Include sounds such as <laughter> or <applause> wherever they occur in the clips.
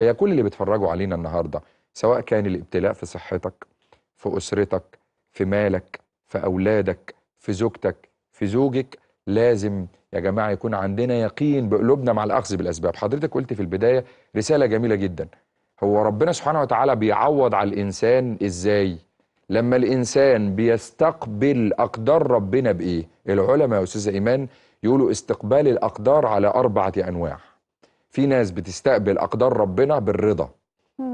يا كل اللي بيتفرجوا علينا النهارده سواء كان الابتلاء في صحتك في اسرتك في مالك في اولادك في زوجتك في زوجك لازم يا جماعه يكون عندنا يقين بقلوبنا مع الاخذ بالاسباب حضرتك قلت في البدايه رساله جميله جدا هو ربنا سبحانه وتعالى بيعوض على الانسان ازاي لما الانسان بيستقبل اقدار ربنا بايه العلماء يا استاذه ايمان يقولوا استقبال الاقدار على اربعه انواع في ناس بتستقبل اقدار ربنا بالرضا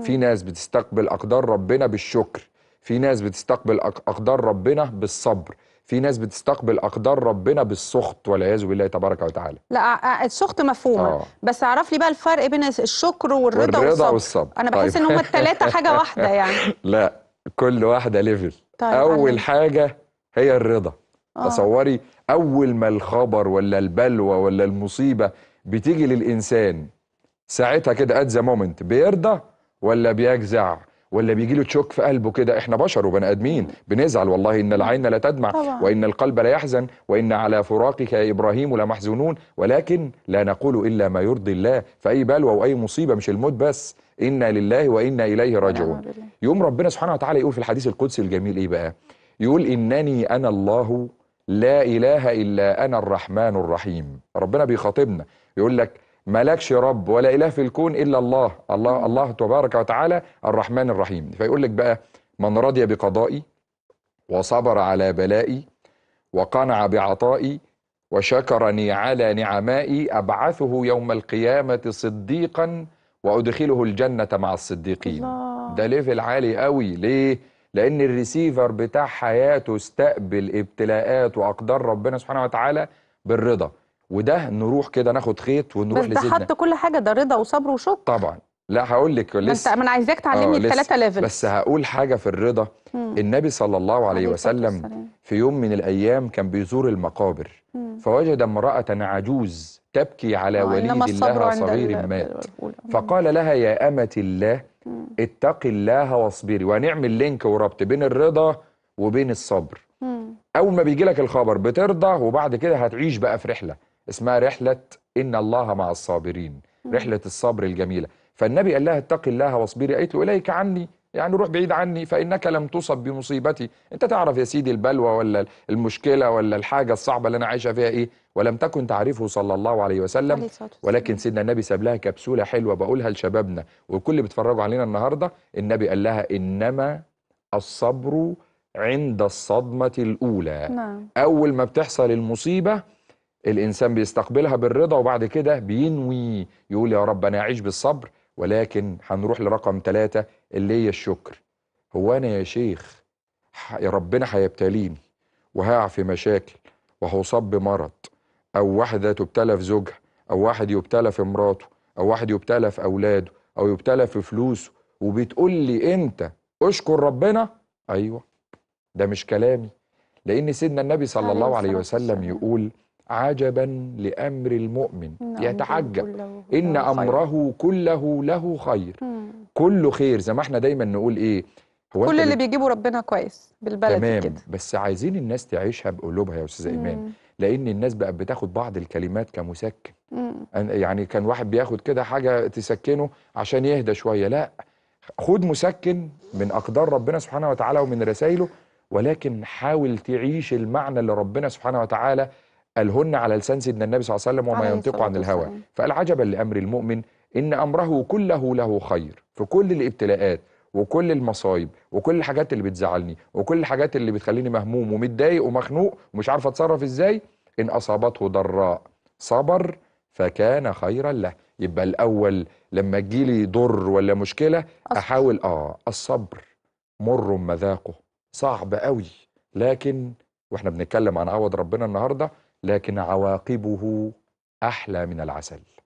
في ناس بتستقبل اقدار ربنا بالشكر في ناس بتستقبل اقدار ربنا بالصبر في ناس بتستقبل اقدار ربنا بالسخط والعياذ بالله تبارك وتعالى لا السخط مفهومه آه. بس اعرف لي بقى الفرق بين الشكر والرضا, والرضا والصبر. والصبر انا بحس طيب. ان هما الثلاثه حاجه <laughs> واحده يعني لا كل واحده ليفل طيب اول عمي. حاجه هي الرضا آه. تصوري اول ما الخبر ولا البلوى ولا المصيبه بتيجي للانسان ساعتها كده ات ذا مومنت بيرضى ولا بيجزع ولا بيجي له تشوك في قلبه كده احنا بشر وبني ادمين بنزعل والله ان العين لا تدمع طبعا. وان القلب لا يحزن وان على فراقك يا ابراهيم لمحزونون ولكن لا نقول الا ما يرضي الله فاي بلوى واي مصيبه مش الموت بس انا لله وانا اليه راجعون يوم ربنا سبحانه وتعالى يقول في الحديث القدسي الجميل ايه بقى يقول انني انا الله لا إله إلا أنا الرحمن الرحيم ربنا بيخاطبنا يقول لك لكش رب ولا إله في الكون إلا الله الله الله تبارك وتعالى الرحمن الرحيم فيقول لك بقى من رضي بقضائي وصبر على بلائي وقنع بعطائي وشكرني على نعمائي أبعثه يوم القيامة صديقا وأدخله الجنة مع الصديقين الله. ده ليفل عالي قوي ليه لان الريسيفر بتاع حياته استقبل ابتلاءات واقدار ربنا سبحانه وتعالى بالرضا وده نروح كده ناخد خيط ونروح لزيدنا بس ده حط كل حاجه ده رضا وصبر وشكر طبعا لا هقول لك لسه ما انا عايزاك تعلمني اه، الثلاثه ليفل بس هقول حاجه في الرضا مم. النبي صلى الله عليه وسلم في يوم من الايام كان بيزور المقابر مم. فوجد امراه عجوز تبكي على آه، وليد الله صغير مات آه، آه. فقال لها يا أمة الله اتقي الله واصبري وهنعمل لينك وربط بين الرضا وبين الصبر أول ما بيجي لك الخبر بترضى وبعد كده هتعيش بقى في رحلة اسمها رحلة إن الله مع الصابرين رحلة الصبر الجميلة فالنبي قال لها اتقي الله واصبري قالت له إليك عني يعني روح بعيد عني فإنك لم تصب بمصيبتي أنت تعرف يا سيدي البلوى ولا المشكلة ولا الحاجة الصعبة اللي أنا عايشة فيها إيه ولم تكن تعرفه صلى الله عليه وسلم ولكن سيدنا النبي ساب لها كبسولة حلوة بقولها لشبابنا وكل اللي بيتفرجوا علينا النهاردة النبي قال لها إنما الصبر عند الصدمة الأولى نعم. أول ما بتحصل المصيبة الإنسان بيستقبلها بالرضا وبعد كده بينوي يقول يا رب أنا أعيش بالصبر ولكن هنروح لرقم ثلاثة اللي هي الشكر هو أنا يا شيخ يا ربنا هيبتليني وهقع في مشاكل وهصاب بمرض أو واحدة تبتلى في زوجها أو واحد يبتلى في مراته أو واحد يبتلى في أولاده أو يبتلى في فلوسه وبتقول لي أنت أشكر ربنا أيوه ده مش كلامي لأن سيدنا النبي صلى الله عليه وسلم يقول عجبا لامر المؤمن يتعجب ان امره كله له خير كله خير زي ما احنا دايما نقول ايه هو كل اللي بيجيبه ربنا كويس بالبلد تمام كده. بس عايزين الناس تعيشها بقلوبها يا استاذه ايمان لان الناس بقت بتاخد بعض الكلمات كمسكن يعني كان واحد بياخد كده حاجه تسكنه عشان يهدى شويه لا خد مسكن من اقدار ربنا سبحانه وتعالى ومن رسائله ولكن حاول تعيش المعنى اللي ربنا سبحانه وتعالى قالهن على لسان سيدنا النبي صلى الله عليه وسلم وما ينطق عن الهوى فقال عجبا لامر المؤمن ان امره كله له خير في كل الابتلاءات وكل المصايب وكل الحاجات اللي بتزعلني وكل الحاجات اللي بتخليني مهموم ومتضايق ومخنوق ومش عارف اتصرف ازاي ان اصابته ضراء صبر فكان خيرا له يبقى الاول لما تجيلي ضر ولا مشكله احاول اه الصبر مر مذاقه صعب قوي لكن واحنا بنتكلم عن عوض ربنا النهارده لكن عواقبه احلى من العسل